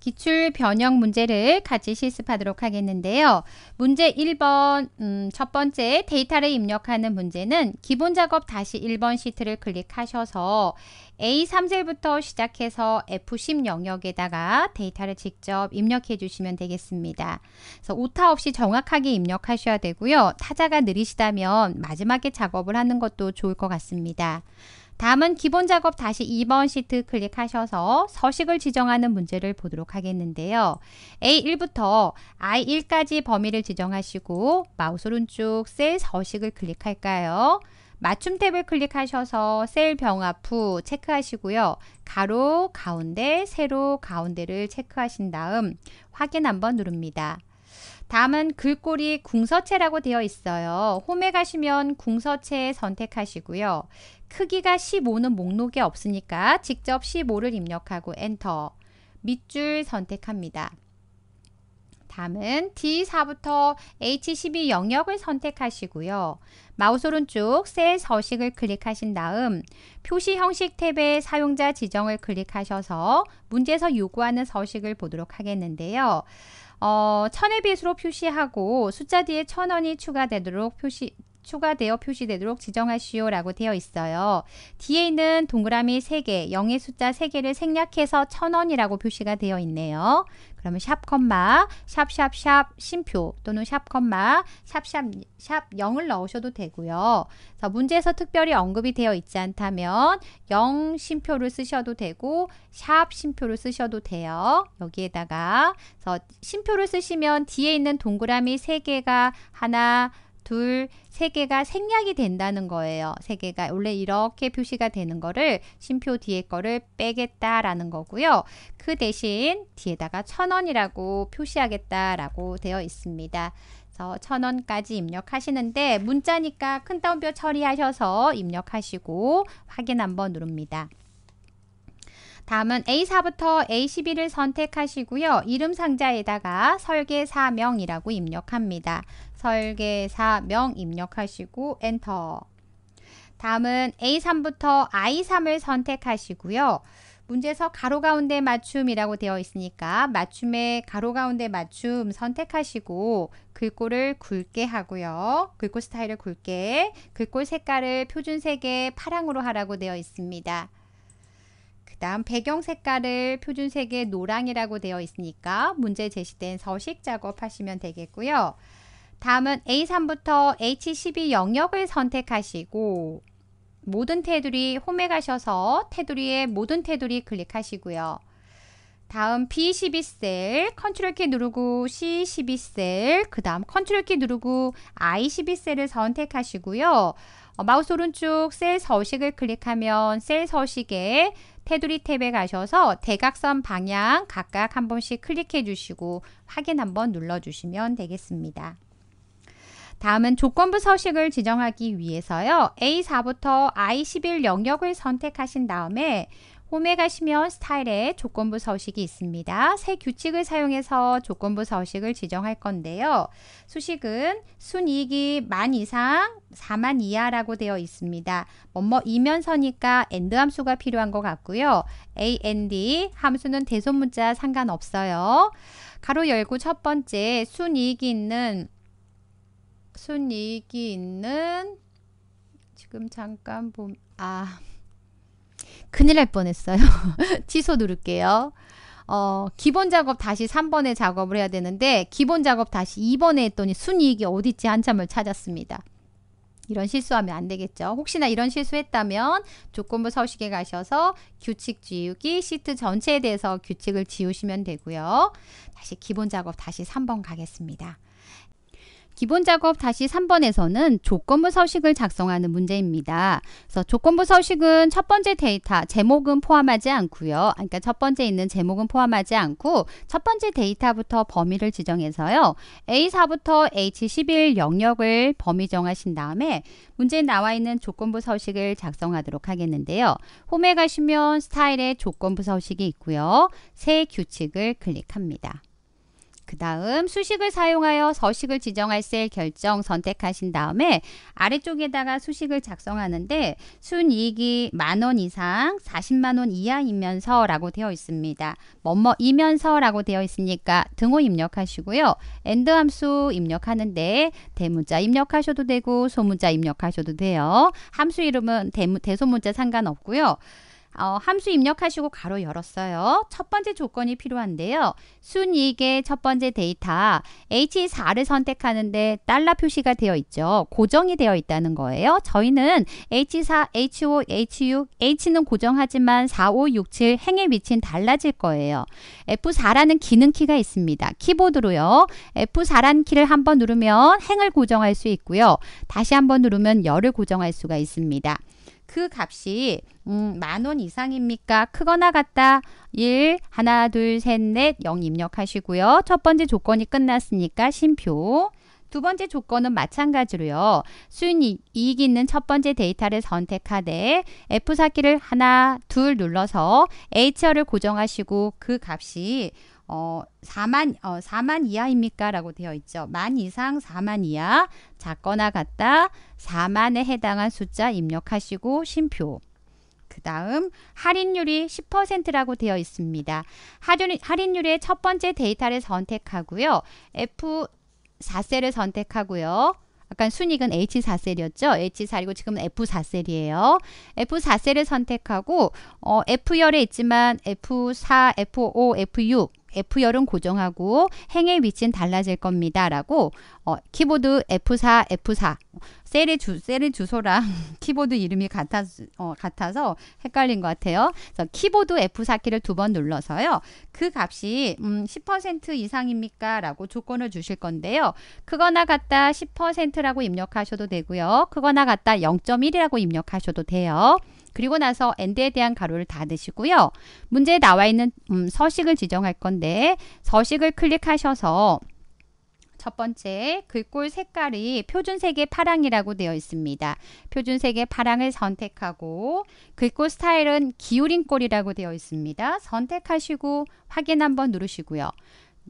기출 변형 문제를 같이 실습하도록 하겠는데요. 문제 1번 음, 첫 번째 데이터를 입력하는 문제는 기본 작업 다시 1번 시트를 클릭하셔서 A3셀부터 시작해서 F10 영역에다가 데이터를 직접 입력해 주시면 되겠습니다. 그래서 오타 없이 정확하게 입력하셔야 되고요. 타자가 느리시다면 마지막에 작업을 하는 것도 좋을 것 같습니다. 다음은 기본 작업 다시 2번 시트 클릭하셔서 서식을 지정하는 문제를 보도록 하겠는데요. A1부터 I1까지 범위를 지정하시고 마우스 오른쪽 셀 서식을 클릭할까요? 맞춤 탭을 클릭하셔서 셀 병합 후 체크하시고요. 가로, 가운데, 세로, 가운데를 체크하신 다음 확인 한번 누릅니다. 다음은 글꼴이 그 궁서체라고 되어 있어요. 홈에 가시면 궁서체 선택하시고요. 크기가 15는 목록에 없으니까 직접 15를 입력하고 엔터. 밑줄 선택합니다. 다음은 D4부터 H12 영역을 선택하시고요. 마우스 오른쪽 셀 서식을 클릭하신 다음 표시 형식 탭의 사용자 지정을 클릭하셔서 문제에서 요구하는 서식을 보도록 하겠는데요. 어, 천의 빗으로 표시하고 숫자 뒤에 천 원이 추가되도록 표시 추가되어 표시되도록 지정하시오라고 되어 있어요. 뒤에 있는 동그라미 3개, 0의 숫자 3개를 생략해서 1000원이라고 표시가 되어 있네요. 그러면 샵 컴마, 샵샵샵 심표 또는 샵 컴마, 샵샵 샵 0을 넣으셔도 되고요. 자, 문제에서 특별히 언급이 되어 있지 않다면 0 심표를 쓰셔도 되고 샵 심표를 쓰셔도 돼요. 여기에다가 심표를 쓰시면 뒤에 있는 동그라미 3개가 하나, 둘, 세 개가 생략이 된다는 거예요. 세 개가 원래 이렇게 표시가 되는 거를 심표 뒤에 거를 빼겠다라는 거고요. 그 대신 뒤에다가 천 원이라고 표시하겠다라고 되어 있습니다. 그래서 천 원까지 입력하시는데 문자니까 큰 따옴표 처리하셔서 입력하시고 확인 한번 누릅니다. 다음은 A4부터 A11을 선택하시고요. 이름 상자에다가 설계사명이라고 입력합니다. 설계사명 입력하시고 엔터. 다음은 A3부터 I3을 선택하시고요. 문제에서 가로 가운데 맞춤이라고 되어 있으니까 맞춤에 가로 가운데 맞춤 선택하시고 글꼴을 굵게 하고요. 글꼴 스타일을 굵게, 글꼴 색깔을 표준색의 파랑으로 하라고 되어 있습니다. 그 다음 배경 색깔을 표준색의 노랑이라고 되어 있으니까 문제 제시된 서식 작업하시면 되겠고요. 다음은 A3부터 H12 영역을 선택하시고 모든 테두리 홈에 가셔서 테두리의 모든 테두리 클릭하시고요. 다음 B12셀 컨트롤 키 누르고 C12셀 그 다음 컨트롤 키 누르고 I12셀을 선택하시고요. 어, 마우스 오른쪽 셀 서식을 클릭하면 셀 서식에 테두리 탭에 가셔서 대각선 방향 각각 한 번씩 클릭해 주시고 확인 한 번 눌러 주시면 되겠습니다. 다음은 조건부 서식을 지정하기 위해서요. A4부터 I11 영역을 선택하신 다음에 홈에 가시면 스타일에 조건부 서식이 있습니다. 새 규칙을 사용해서 조건부 서식을 지정할 건데요. 수식은 순이익이 만 이상 4만 이하라고 되어 있습니다. 뭐 뭐 이면서니까 and 함수가 필요한 것 같고요. and 함수는 대소문자 상관없어요. 가로 열고 첫 번째 순이익이 있는 순이익이 있는 지금 잠깐 봄아 큰일 날 뻔했어요. 취소 누를게요. 어, 기본 작업 다시 3번에 작업을 해야 되는데 기본 작업 다시 2번에 했더니 순이익이 어딨지 한참을 찾았습니다. 이런 실수하면 안 되겠죠. 혹시나 이런 실수했다면 조건부 서식에 가셔서 규칙 지우기 시트 전체에 대해서 규칙을 지우시면 되고요. 다시 기본 작업 다시 3번 가겠습니다. 기본 작업 다시 3번에서는 조건부 서식을 작성하는 문제입니다. 그래서 조건부 서식은 첫 번째 데이터, 제목은 포함하지 않고요. 그러니까 첫 번째 있는 제목은 포함하지 않고 첫 번째 데이터부터 범위를 지정해서요. A4부터 H11 영역을 범위 정하신 다음에 문제에 나와 있는 조건부 서식을 작성하도록 하겠는데요. 홈에 가시면 스타일의 조건부 서식이 있고요. 새 규칙을 클릭합니다. 그 다음 수식을 사용하여 서식을 지정할 셀 결정 선택하신 다음에 아래쪽에다가 수식을 작성하는데 순이익이 만 원 이상 40만원 이하이면서 라고 되어 있습니다. 뭐뭐이면서 라고 되어 있으니까 등호 입력하시고요. 엔드 함수 입력하는데 대문자 입력하셔도 되고 소문자 입력하셔도 돼요. 함수 이름은 대, 대소문자 상관없고요. 어, 함수 입력하시고 가로 열었어요. 첫 번째 조건이 필요한데요. 순이익의 첫 번째 데이터 H4를 선택하는데 달러 표시가 되어 있죠. 고정이 되어 있다는 거예요. 저희는 H4, H5, H6, H는 고정하지만 4, 5, 6, 7 행에 위치는 달라질 거예요. F4라는 기능키가 있습니다. 키보드로요. F4라는 키를 한번 누르면 행을 고정할 수 있고요. 다시 한번 누르면 열을 고정할 수가 있습니다. 그 값이 음, 만 원 이상입니까? 크거나 같다. 1, 하나, 둘, 셋, 넷, 0 입력하시고요. 첫 번째 조건이 끝났으니까 심표. 두 번째 조건은 마찬가지로요. 순이익 있는 첫 번째 데이터를 선택하되 F4키를 하나, 둘 눌러서 h r 을 고정하시고 그 값이 어, 4만, 어, 4만 이하입니까? 라고 되어 있죠. 만 이상 4만 이하, 작거나 같다, 4만에 해당한 숫자 입력하시고 심표. 그 다음 할인율이 10%라고 되어 있습니다. 할인, 할인율의 첫 번째 데이터를 선택하고요. F4셀을 선택하고요. 약간 순익은 H4셀이었죠. H4이고 지금 F4셀이에요. F4셀을 선택하고 어, F열에 있지만 F4, F5, F6 F열은 고정하고 행의 위치는 달라질 겁니다. 라고 어, 키보드 F4, F4 셀의, 주, 셀의 주소랑 키보드 이름이 같아, 어, 같아서 헷갈린 것 같아요. 그래서 키보드 F4 키를 두 번 눌러서요. 그 값이 음, 10% 이상입니까? 라고 조건을 주실 건데요. 크거나 같다 10%라고 입력하셔도 되고요. 크거나 같다 0.1이라고 입력하셔도 돼요. 그리고 나서 앤드에 대한 가로를 닫으시고요. 문제에 나와 있는 음, 서식을 지정할 건데 서식을 클릭하셔서 첫 번째 글꼴 색깔이 표준색의 파랑이라고 되어 있습니다. 표준색의 파랑을 선택하고 글꼴 스타일은 기울임 꼴이라고 되어 있습니다. 선택하시고 확인 한번 누르시고요.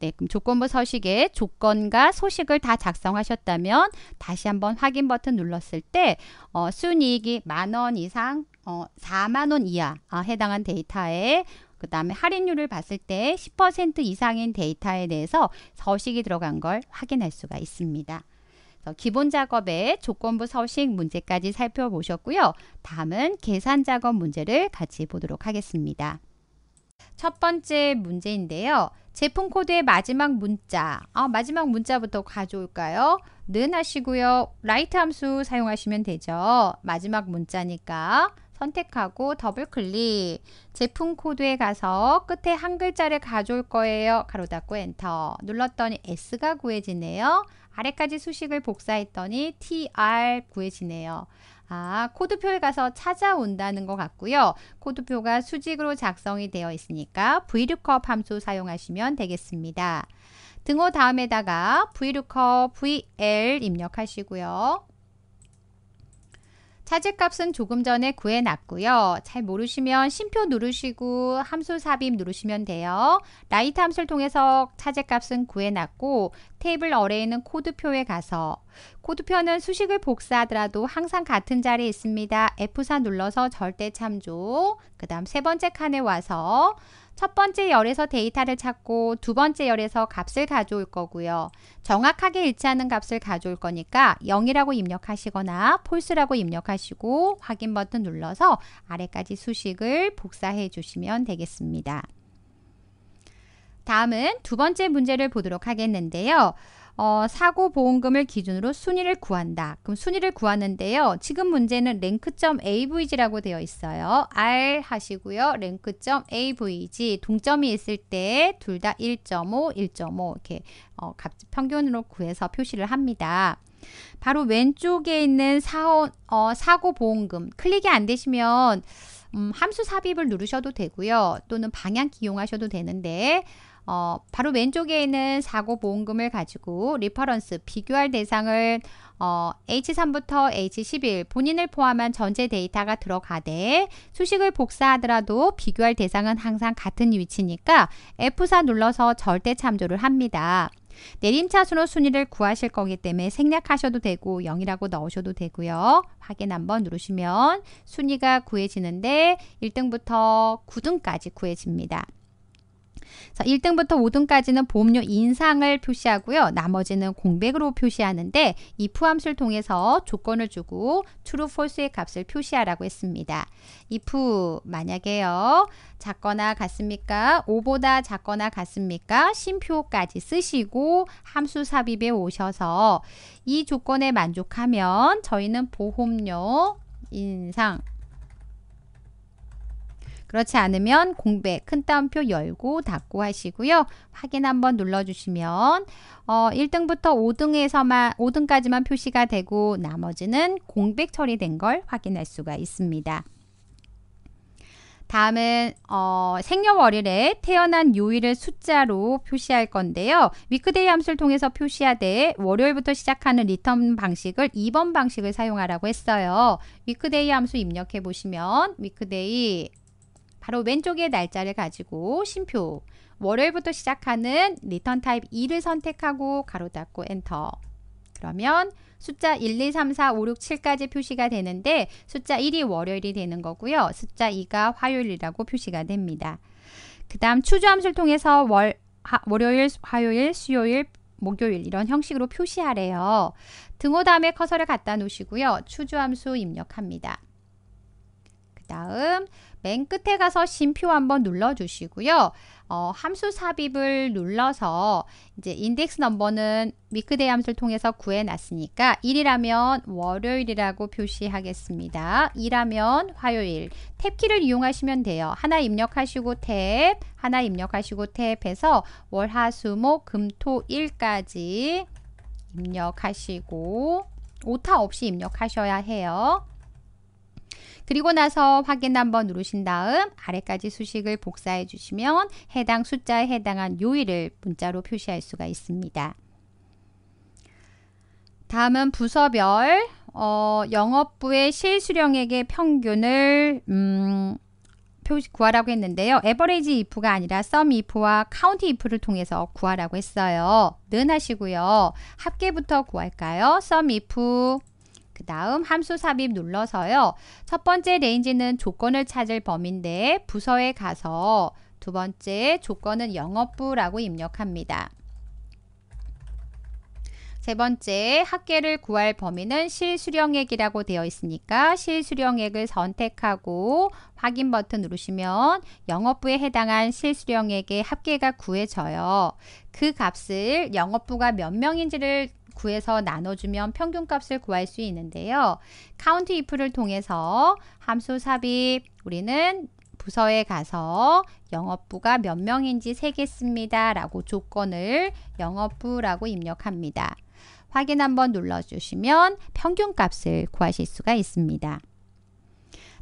네, 그럼 조건부 서식에 조건과 소식을 다 작성하셨다면 다시 한번 확인 버튼 눌렀을 때 어, 순이익이 만원 이상 어, 4만 원 이하 아, 해당한 데이터에 그 다음에 할인율을 봤을 때 10% 이상인 데이터에 대해서 서식이 들어간 걸 확인할 수가 있습니다. 기본 작업에 조건부 서식 문제까지 살펴보셨고요. 다음은 계산 작업 문제를 같이 보도록 하겠습니다. 첫 번째 문제인데요. 제품 코드의 마지막 문자, 어, 마지막 문자부터 가져올까요? 는 하시고요. 라이트 함수 사용하시면 되죠. 마지막 문자니까 선택하고 더블 클릭. 제품 코드에 가서 끝에 한 글자를 가져올 거예요. 가로 닫고 엔터. 눌렀더니 S가 구해지네요. 아래까지 수식을 복사했더니 TR 구해지네요. 아, 코드표에 가서 찾아온다는 것 같고요. 코드표가 수직으로 작성이 되어 있으니까 VLOOKUP 함수 사용하시면 되겠습니다. 등호 다음에다가 VLOOKUP VL 입력하시고요. 찾을 값은 조금 전에 구해놨고요. 잘 모르시면 심표 누르시고 함수 삽입 누르시면 돼요. 라이트 함수를 통해서 찾을 값은 구해놨고 테이블 어레이는 코드표에 가서 코드표는 수식을 복사하더라도 항상 같은 자리에 있습니다. F4 눌러서 절대 참조 그 다음 세 번째 칸에 와서 첫 번째 열에서 데이터를 찾고 두 번째 열에서 값을 가져올 거고요. 정확하게 일치하는 값을 가져올 거니까 0이라고 입력하시거나 폴스라고 입력하시고 확인 버튼 눌러서 아래까지 수식을 복사해 주시면 되겠습니다. 다음은 두 번째 문제를 보도록 하겠는데요. 어, 사고 보험금을 기준으로 순위를 구한다. 그럼 순위를 구하는데요. 지금 문제는 랭크점 avg라고 되어 있어요. r 하시고요. 랭크점 avg 동점이 있을 때 둘 다 1.5, 1.5 이렇게 어, 값 평균으로 구해서 표시를 합니다. 바로 왼쪽에 있는 사원, 어, 사고 보험금 클릭이 안 되시면 음, 함수 삽입을 누르셔도 되고요. 또는 방향키 이용하셔도 되는데 어, 바로 왼쪽에 있는 사고 보험금을 가지고 리퍼런스 비교할 대상을 어, H3부터 H11 본인을 포함한 전체 데이터가 들어가되 수식을 복사하더라도 비교할 대상은 항상 같은 위치니까 F4 눌러서 절대 참조를 합니다. 내림차순으로 순위를 구하실 거기 때문에 생략하셔도 되고 0이라고 넣으셔도 되고요. 확인 한번 누르시면 순위가 구해지는데 1등부터 9등까지 구해집니다. 자, 1등부터 5등까지는 보험료 인상을 표시하고요. 나머지는 공백으로 표시하는데 이 포함수를 통해서 조건을 주고 true, false의 값을 표시하라고 했습니다. if 만약에요. 작거나 같습니까? 5보다 작거나 같습니까? 심표까지 쓰시고 함수 삽입에 오셔서 이 조건에 만족하면 저희는 보험료 인상 그렇지 않으면 공백 큰 따옴표 열고 닫고 하시고요. 확인 한번 눌러주시면 어, 1등부터 5등에서만 5등까지만 표시가 되고 나머지는 공백 처리된 걸 확인할 수가 있습니다. 다음은 어, 생년월일에 태어난 요일을 숫자로 표시할 건데요. 위크데이 함수를 통해서 표시하되 월요일부터 시작하는 리턴 방식을 2번 방식을 사용하라고 했어요. 위크데이 함수 입력해 보시면 위크데이 바로 왼쪽에 날짜를 가지고 심표 월요일부터 시작하는 리턴 타입 2를 선택하고 가로 닫고 엔터 그러면 숫자 1, 2, 3, 4, 5, 6, 7까지 표시가 되는데 숫자 1이 월요일이 되는 거고요. 숫자 2가 화요일이라고 표시가 됩니다. 그 다음 추주함수를 통해서 월, 하, 월요일, 화요일, 수요일, 목요일 이런 형식으로 표시하래요. 등호 다음에 커서를 갖다 놓으시고요. 추주함수 입력합니다. 그 다음 맨 끝에 가서 심표 한번 눌러 주시고요. 어, 함수 삽입을 눌러서 이제 인덱스 넘버는 위크데이 함수를 통해서 구해 놨으니까 1이라면 월요일이라고 표시하겠습니다. 2라면 화요일. 탭키를 이용하시면 돼요. 하나 입력하시고 탭, 하나 입력하시고 탭해서 월, 하, 수, 목, 금, 토, 일까지 입력하시고 오타 없이 입력하셔야 해요. 그리고 나서 확인 한번 누르신 다음 아래까지 수식을 복사해 주시면 해당 숫자에 해당한 요일을 문자로 표시할 수가 있습니다. 다음은 부서별 어, 영업부의 실수령액의 평균을 음, 표시 구하라고 했는데요. 에버리지 if가 아니라 썸 if와 카운티 if를 통해서 구하라고 했어요. 는 하시고요. 합계부터 구할까요? 썸 if 그 다음 함수 삽입 눌러서요. 첫 번째 레인지는 조건을 찾을 범인데 위 부서에 가서 두 번째 조건은 영업부라고 입력합니다. 세 번째, 학계를 구할 범위는 실수령액이라고 되어 있으니까 실수령액을 선택하고 확인 버튼 누르시면 영업부에 해당한 실수령액의 합계가 구해져요. 그 값을 영업부가 몇 명인지를 9에서 나눠주면 평균값을 구할 수 있는데요. 카운트 if를 통해서 함수 삽입 우리는 부서에 가서 영업부가 몇 명인지 세겠습니다. 라고 조건을 영업부라고 입력합니다. 확인 한번 눌러주시면 평균값을 구하실 수가 있습니다.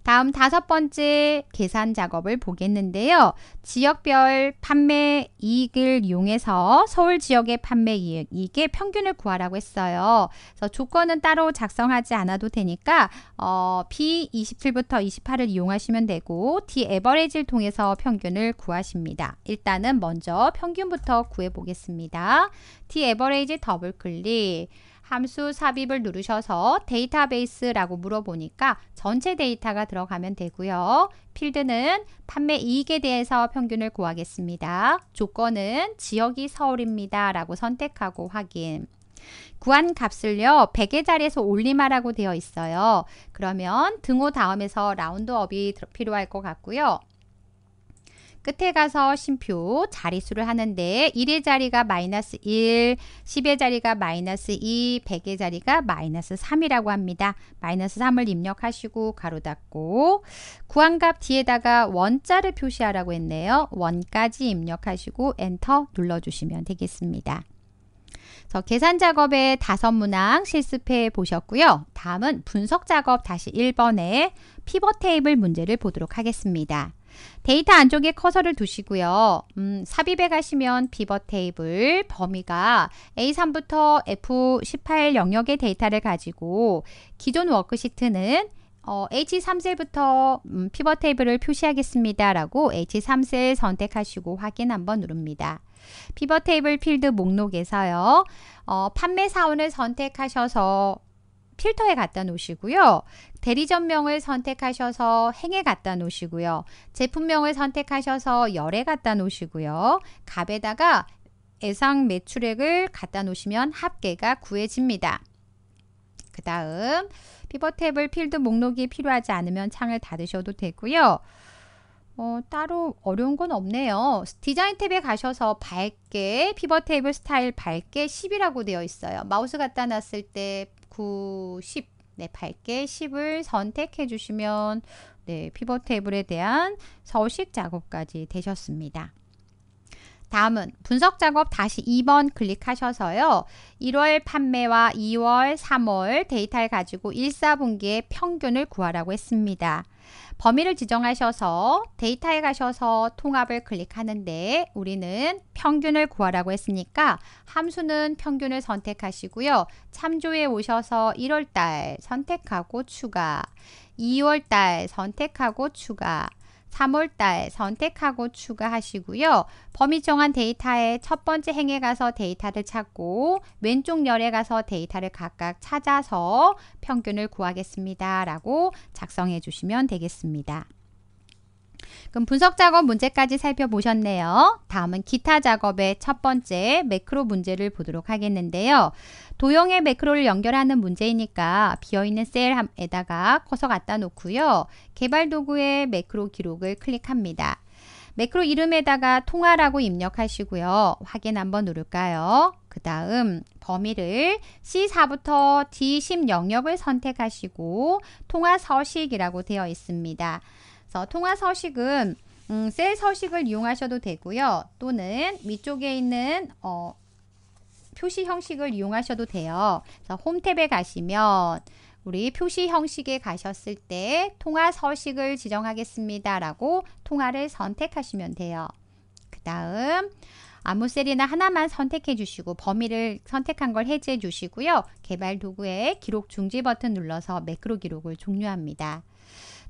다음 다섯 번째 계산 작업을 보겠는데요. 지역별 판매 이익을 이용해서 서울 지역의 판매 이익의 평균을 구하라고 했어요. 그래서 조건은 따로 작성하지 않아도 되니까 어, B27부터 28을 이용하시면 되고 D 에버리지를 통해서 평균을 구하십니다. 일단은 먼저 평균부터 구해 보겠습니다. D 에버리지 더블 클릭 함수 삽입을 누르셔서 데이터베이스라고 물어보니까 전체 데이터가 들어가면 되고요. 필드는 판매 이익에 대해서 평균을 구하겠습니다. 조건은 지역이 서울입니다. 라고 선택하고 확인. 구한 값을요 100의 자리에서 올리마라고 되어 있어요 그러면 등호 다음에서 라운드업이 필요할 것 같고요 끝에 가서 심표 자리수를 하는데 1의 자리가 마이너스 1, 10의 자리가 마이너스 2, 100의 자리가 마이너스 3이라고 합니다. 마이너스 3을 입력하시고 가로 닫고 구한값 뒤에다가 원자를 표시하라고 했네요. 원까지 입력하시고 엔터 눌러주시면 되겠습니다. 그래서 계산 작업의 다섯 문항 실습해 보셨고요. 다음은 분석 작업 다시 1번에 피벗 테이블 문제를 보도록 하겠습니다. 데이터 안쪽에 커서를 두시고요. 음, 삽입에 가시면 피벗 테이블 범위가 A3부터 F18 영역의 데이터를 가지고 기존 워크시트는 어, H3셀부터 음, 피벗 테이블을 표시하겠습니다. 라고 H3셀 선택하시고 확인 한번 누릅니다. 피벗 테이블 필드 목록에서요. 어, 판매 사원을 선택하셔서 필터에 갖다 놓으시고요. 대리점명을 선택하셔서 행에 갖다 놓으시고요. 제품명을 선택하셔서 열에 갖다 놓으시고요. 갑에다가 예상 매출액을 갖다 놓으시면 합계가 구해집니다. 그 다음 피벗 탭을 필드 목록이 필요하지 않으면 창을 닫으셔도 되고요. 어, 따로 어려운 건 없네요. 디자인 탭에 가셔서 밝게 피벗 테이블 스타일 밝게 10이라고 되어 있어요. 마우스 갖다 놨을 때 9, 10 네, 밝게 10을 선택해 주시면 네, 피벗 테이블에 대한 서식 작업까지 되셨습니다. 다음은 분석 작업 다시 2번 클릭하셔서요. 1월 판매와 2월, 3월 데이터를 가지고 1, 4분기의 평균을 구하라고 했습니다. 범위를 지정하셔서 데이터에 가셔서 통합을 클릭하는데 우리는 평균을 구하라고 했으니까 함수는 평균을 선택하시고요. 참조에 오셔서 1월달 선택하고 추가, 2월달 선택하고 추가, 3월달 선택하고 추가하시고요. 범위 정한 데이터의 첫 번째 행에 가서 데이터를 찾고 왼쪽 열에 가서 데이터를 각각 찾아서 평균을 구하겠습니다. 라고 작성해 주시면 되겠습니다. 그럼 분석 작업 문제까지 살펴보셨네요. 다음은 기타 작업의 첫 번째 매크로 문제를 보도록 하겠는데요. 도형의 매크로를 연결하는 문제이니까 비어있는 셀에다가 커서 갖다 놓고요. 개발 도구의 매크로 기록을 클릭합니다. 매크로 이름에다가 통화라고 입력하시고요. 확인 한번 누를까요? 그 다음 범위를 C4부터 D10 영역을 선택하시고 통화 서식이라고 되어 있습니다. 그래서 통화 서식은 음, 셀 서식을 이용하셔도 되고요. 또는 위쪽에 있는 어, 표시 형식을 이용하셔도 돼요. 그래서 홈탭에 가시면 우리 표시 형식에 가셨을 때 통화 서식을 지정하겠습니다. 라고 통화를 선택하시면 돼요. 그 다음 아무 셀이나 하나만 선택해 주시고 범위를 선택한 걸 해제해 주시고요. 개발 도구에 기록 중지 버튼 눌러서 매크로 기록을 종료합니다.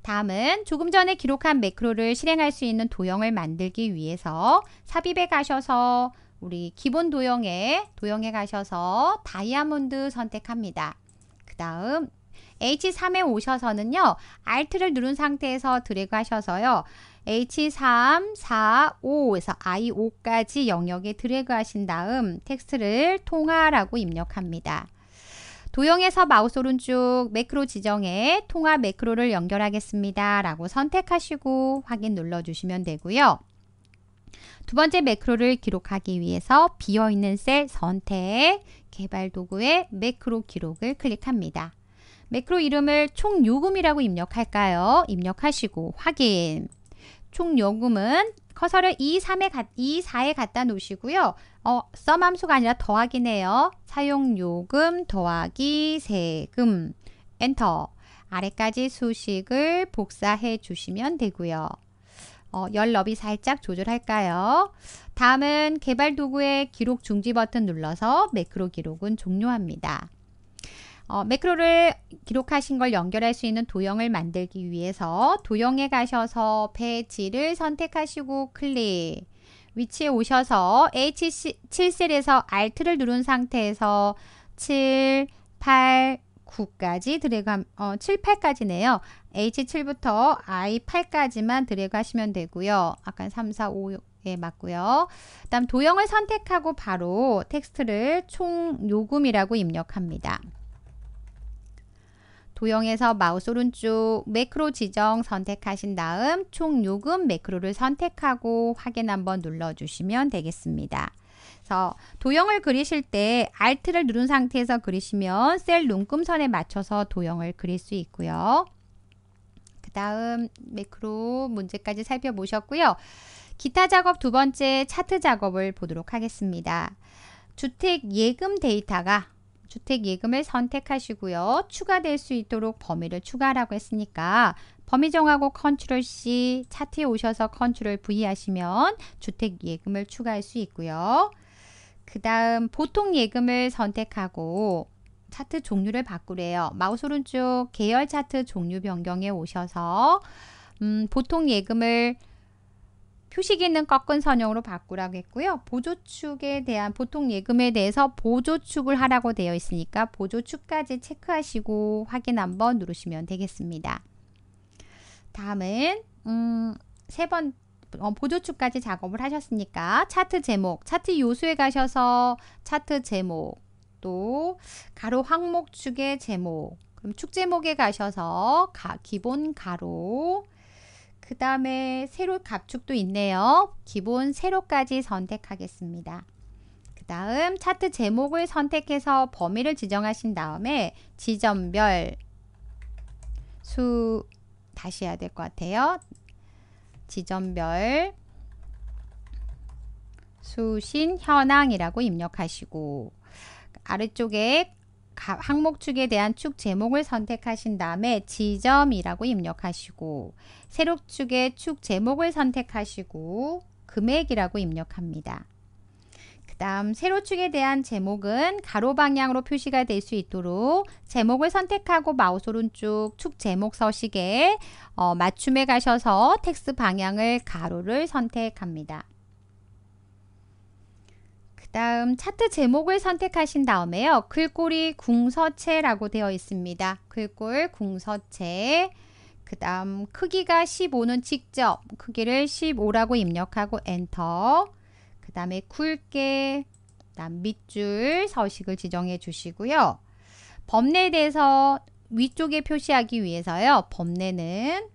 다음은 조금 전에 기록한 매크로를 실행할 수 있는 도형을 만들기 위해서 삽입에 가셔서 우리 기본 도형에 도형에 가셔서 다이아몬드 선택합니다. 그 다음 H3에 오셔서는요. Alt를 누른 상태에서 드래그 하셔서요. H3, 4, 5에서 I5까지 영역에 드래그 하신 다음 텍스트를 통화라고 입력합니다. 도형에서 마우스 오른쪽 매크로 지정에 통합 매크로를 연결하겠습니다. 라고 선택하시고 확인 눌러주시면 되고요. 두 번째 매크로를 기록하기 위해서 비어있는 셀 선택, 개발 도구의 매크로 기록을 클릭합니다. 매크로 이름을 총 요금이라고 입력할까요? 입력하시고 확인. 총 요금은 커서를 2, 3에 2, 4에 갖다 놓으시고요. 어, 썸 함수가 아니라 더하기네요. 사용요금 더하기 세금 엔터 아래까지 수식을 복사해 주시면 되고요. 어, 열 너비 살짝 조절할까요? 다음은 개발 도구의 기록 중지 버튼 눌러서 매크로 기록은 종료합니다. 어, 매크로를 기록하신 걸 연결할 수 있는 도형을 만들기 위해서 도형에 가셔서 페이지를 선택하시고 클릭 위치에 오셔서 H7셀에서 Alt를 누른 상태에서 7, 8, 9까지 드래그 어, 7, 8까지네요. H7부터 I8까지만 드래그 하시면 되고요. 아까 3, 4, 5, 6 예, 맞고요. 그다음 도형을 선택하고 바로 텍스트를 총 요금이라고 입력합니다. 도형에서 마우스 오른쪽 매크로 지정 선택하신 다음 총 요금 매크로를 선택하고 확인 한번 눌러주시면 되겠습니다. 그래서 도형을 그리실 때 Alt를 누른 상태에서 그리시면 셀 눈금선에 맞춰서 도형을 그릴 수 있고요. 그 다음 매크로 문제까지 살펴보셨고요. 기타 작업 두 번째 차트 작업을 보도록 하겠습니다. 주택 예금 데이터가 주택예금을 선택하시고요. 추가될 수 있도록 범위를 추가하라고 했으니까 범위 정하고 컨트롤 C 차트에 오셔서 컨트롤 V 하시면 주택예금을 추가할 수 있고요. 그 다음 보통 예금을 선택하고 차트 종류를 바꾸래요. 마우스 오른쪽 계열 차트 종류 변경에 오셔서 음, 보통 예금을 표식에는 꺾은 선형으로 바꾸라고 했고요. 보조축에 대한 보통 예금에 대해서 보조축을 하라고 되어 있으니까 보조축까지 체크하시고 확인 한번 누르시면 되겠습니다. 다음은 음, 세번 어, 보조축까지 작업을 하셨으니까 차트 제목, 차트 요소에 가셔서 차트 제목, 또 가로 항목축의 제목, 그럼 축 제목에 가셔서 가, 기본 가로, 그 다음에 세로 갑축도 있네요. 기본 세로까지 선택하겠습니다. 그 다음 차트 제목을 선택해서 범위를 지정하신 다음에 지점별 수 다시 해야 될 것 같아요. 지점별 수신 현황이라고 입력하시고 아래쪽에 항목 축에 대한 축 제목을 선택하신 다음에 지점이라고 입력하시고 세력 축의 축 제목을 선택하시고 금액이라고 입력합니다. 그 다음 세로축에 대한 제목은 가로 방향으로 표시가 될 수 있도록 제목을 선택하고 마우스 오른쪽 축 제목 서식에 어, 맞춤에 가셔서 텍스 방향을 가로를 선택합니다. 다음 차트 제목을 선택하신 다음에요. 글꼴이 궁서체라고 되어 있습니다. 글꼴 궁서체 그 다음 크기가 15는 직접 크기를 15라고 입력하고 엔터 그 다음에 굵게 그다음 밑줄 서식을 지정해 주시고요. 범례에 대해서 위쪽에 표시하기 위해서요. 범례는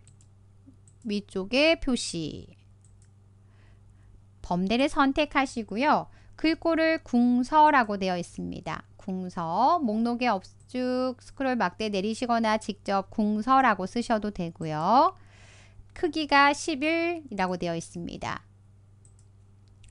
위쪽에 표시 범례를 선택하시고요. 글꼴을 궁서라고 되어 있습니다. 궁서 목록에 쭉 스크롤 막대 내리시거나 직접 궁서라고 쓰셔도 되고요. 크기가 11이라고 되어 있습니다.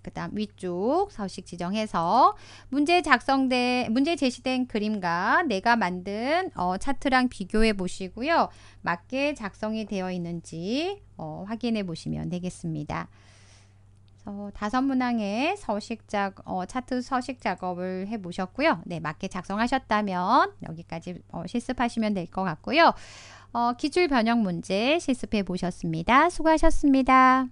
그 다음 위쪽 서식 지정해서 문제 작성된 문제 제시된 그림과 내가 만든 어, 차트랑 비교해 보시고요. 맞게 작성이 되어 있는지 어, 확인해 보시면 되겠습니다. 그래서 다섯 문항의 서식 작 어, 차트 서식 작업을 해 보셨고요. 네, 맞게 작성하셨다면 여기까지 어, 실습하시면 될 것 같고요. 어, 기출 변형 문제 실습해 보셨습니다. 수고하셨습니다.